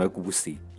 ngakubusi